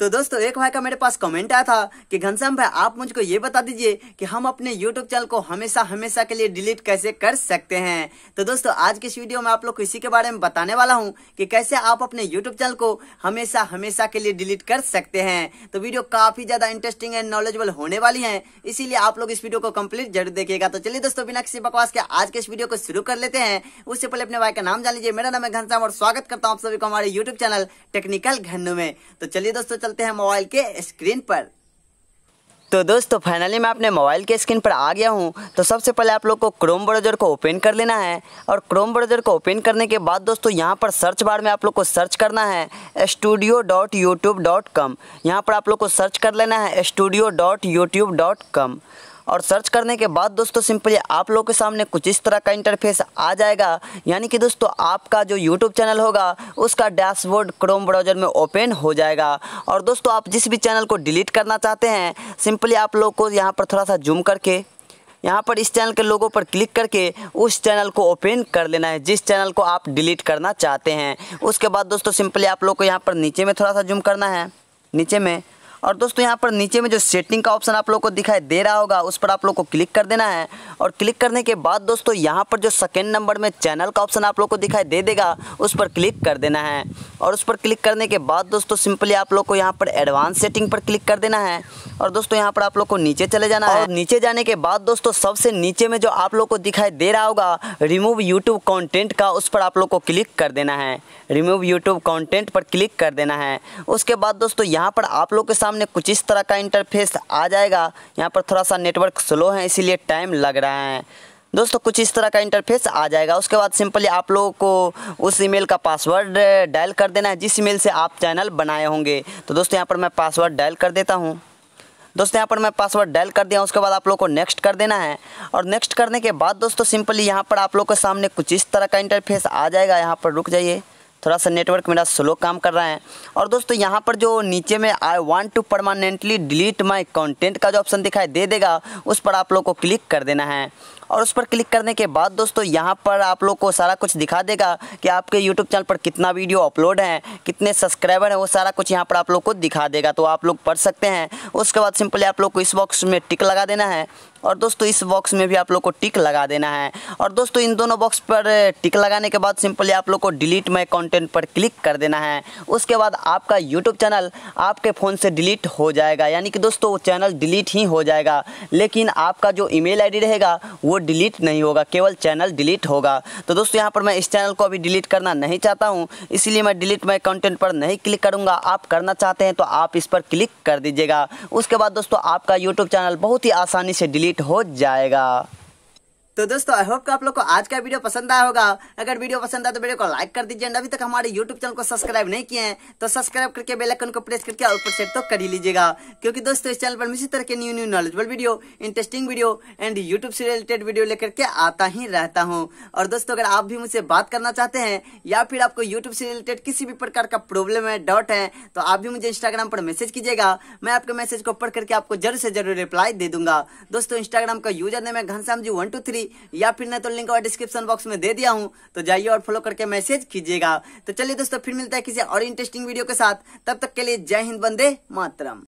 तो दोस्तों एक भाई का मेरे पास कमेंट आया था कि घनश्याम भाई आप मुझको ये बता दीजिए कि हम अपने यूट्यूब चैनल को हमेशा हमेशा के लिए डिलीट कैसे कर सकते हैं तो दोस्तों आज के इस वीडियो में आप लोग को इसी के बारे में बताने वाला हूँ कि कैसे आप अपने यूट्यूब चैनल को हमेशा हमेशा के लिए डिलीट कर सकते हैं तो वीडियो काफी ज्यादा इंटरेस्टिंग एंड नॉलेजेबल होने वाली है इसीलिए आप लोग इस वीडियो को कम्प्लीट जरूर देखिएगा तो चलिए दोस्तों बिना किसी बकवास के आज के इस वीडियो को शुरू कर लेते हैं उससे पहले अपने भाई का नाम जान लीजिए मेरा नाम है घनश्याम और स्वागत करता हूँ आप सभी को हमारे यूट्यूब चैनल टेक्निकल घन्नू में तो चलिए दोस्तों चलते हैं मोबाइल के स्क्रीन पर तो दोस्तों फाइनली मैं अपने मोबाइल के स्क्रीन पर आ गया हूँ तो सबसे पहले आप लोग को क्रोम ब्राउज़र को ओपन कर लेना है और क्रोम ब्राउज़र को ओपन करने के बाद दोस्तों यहाँ पर सर्च बार में आप लोग को सर्च करना है studio dot YouTube dot com यहाँ पर आप लोग को सर्च कर लेना है studio dot YouTube dot com और सर्च करने के बाद दोस्तों सिंपली आप लोग के सामने कुछ इस तरह का इंटरफेस आ जाएगा यानी कि दोस्तों आपका जो यूट्यूब चैनल होगा उसका डैशबोर्ड क्रोम ब्राउजर में ओपन हो जाएगा और दोस्तों आप जिस भी चैनल को डिलीट करना चाहते हैं सिंपली आप लोग को यहाँ पर थोड़ा सा जूम करके यहाँ पर इस चैनल के लोगों पर क्लिक करके उस चैनल को ओपन कर लेना है जिस चैनल को आप डिलीट करना चाहते हैं उसके बाद दोस्तों सिंपली आप लोग को यहाँ पर नीचे में थोड़ा सा जूम करना है नीचे में और दोस्तों यहाँ पर नीचे में जो सेटिंग का ऑप्शन आप लोग को दिखाई दे रहा होगा उस पर आप लोग को क्लिक कर देना है और क्लिक करने के बाद दोस्तों यहाँ पर जो सेकेंड नंबर में चैनल का ऑप्शन आप लोग को दिखाई दे देगा उस पर क्लिक कर देना है और उस पर क्लिक करने के बाद दोस्तों सिंपली आप लोग को यहाँ पर एडवांस सेटिंग पर क्लिक कर देना है और दोस्तों यहाँ पर आप लोग को नीचे चले जाना है नीचे जाने के बाद दोस्तों सबसे नीचे में जो आप लोग को दिखाई दे रहा होगा रिमूव यूट्यूब कॉन्टेंट का उस पर आप लोग को क्लिक कर देना है रिमूव यूट्यूब कॉन्टेंट पर क्लिक कर देना है उसके बाद दोस्तों यहाँ पर आप लोग के सामने कुछ इस तरह का इंटरफेस आ जाएगा यहाँ पर थोड़ा सा नेटवर्क स्लो है इसीलिए टाइम लग रहा है दोस्तों कुछ इस तरह का इंटरफेस आ जाएगा उसके बाद सिंपली आप लोगों को उस ईमेल का पासवर्ड डायल eh, कर देना है जिस ईमेल से आप चैनल बनाए होंगे तो दोस्तों यहाँ पर मैं पासवर्ड डायल कर देता हूँ दोस्तों यहाँ पर मैं पासवर्ड डायल कर दिया उसके बाद आप लोग को नेक्स्ट कर देना है और नेक्स्ट करने के बाद दोस्तों सिंपली यहाँ पर आप लोग के सामने कुछ इस तरह का इंटरफेस आ जाएगा यहाँ पर रुक जाइए थोड़ा सा नेटवर्क मेरा स्लो काम कर रहा है और दोस्तों यहाँ पर जो नीचे में I want to permanently delete my content का जो ऑप्शन दिखाई दे देगा उस पर आप लोग को क्लिक कर देना है और उस पर क्लिक करने के बाद दोस्तों यहाँ पर आप लोग को सारा कुछ दिखा देगा कि आपके यूट्यूब चैनल पर कितना वीडियो अपलोड है कितने सब्सक्राइबर हैं वो सारा कुछ यहाँ पर आप लोग को दिखा देगा तो आप लोग पढ़ सकते हैं उसके बाद सिंपली आप लोग को इस बॉक्स में टिक लगा देना है और दोस्तों इस बॉक्स में भी आप लोग को टिक लगा देना है और दोस्तों इन दोनों बॉक्स पर टिक लगाने के बाद सिंपली आप लोग को डिलीट माई कंटेंट पर क्लिक कर देना है उसके बाद आपका यूट्यूब चैनल आपके फ़ोन से डिलीट हो जाएगा यानी कि दोस्तों वो चैनल डिलीट ही हो जाएगा लेकिन आपका जो ईमेल आईडी रहेगा वो डिलीट नहीं होगा केवल चैनल डिलीट होगा तो दोस्तों यहाँ पर मैं इस चैनल को अभी डिलीट करना नहीं चाहता हूँ इसलिए मैं डिलीट माई कंटेंट पर नहीं क्लिक करूँगा आप करना चाहते हैं तो आप इस पर क्लिक कर दीजिएगा उसके बाद दोस्तों आपका यूट्यूब चैनल बहुत ही आसानी से डिलीट हो जाएगा तो दोस्तों आई होप कि आप लोग को आज का वीडियो पसंद आया होगा अगर वीडियो पसंद आया तो वीडियो को लाइक कर दीजिए एंड अभी तक हमारे यूट्यूब चैनल को सब्सक्राइब नहीं किए हैं तो सब्सक्राइब करके आइकन को प्रेस करके और सेट तो कर ही लीजिएगा क्योंकि दोस्तों इस चैनल पर इसी तरह के new new knowledgeable video interesting video and YouTube से रिलेटेड वीडियो लेकर के आता ही रहता हूँ और दोस्तों अगर आप भी मुझसे बात करना चाहते हैं या फिर आपको यूट्यूब से रिलेटेड किसी भी प्रकार का प्रॉब्लम है डाउट है तो आप भी मुझे इंस्टाग्राम पर मैसेज कीजिएगा मैं आपके मैसेज को पढ़ करके आपको जरूर से जरूर रिप्लाई दे दूंगा दोस्तों इंस्टाग्राम का यूजर नेम है Ghanshyam G one two three या फिर नहीं तो लिंक और डिस्क्रिप्शन बॉक्स में दे दिया हूँ तो जाइए और फॉलो करके मैसेज कीजिएगा तो चलिए दोस्तों फिर मिलता है किसी और इंटरेस्टिंग वीडियो के साथ तब तक के लिए जय हिंद बंदे मातरम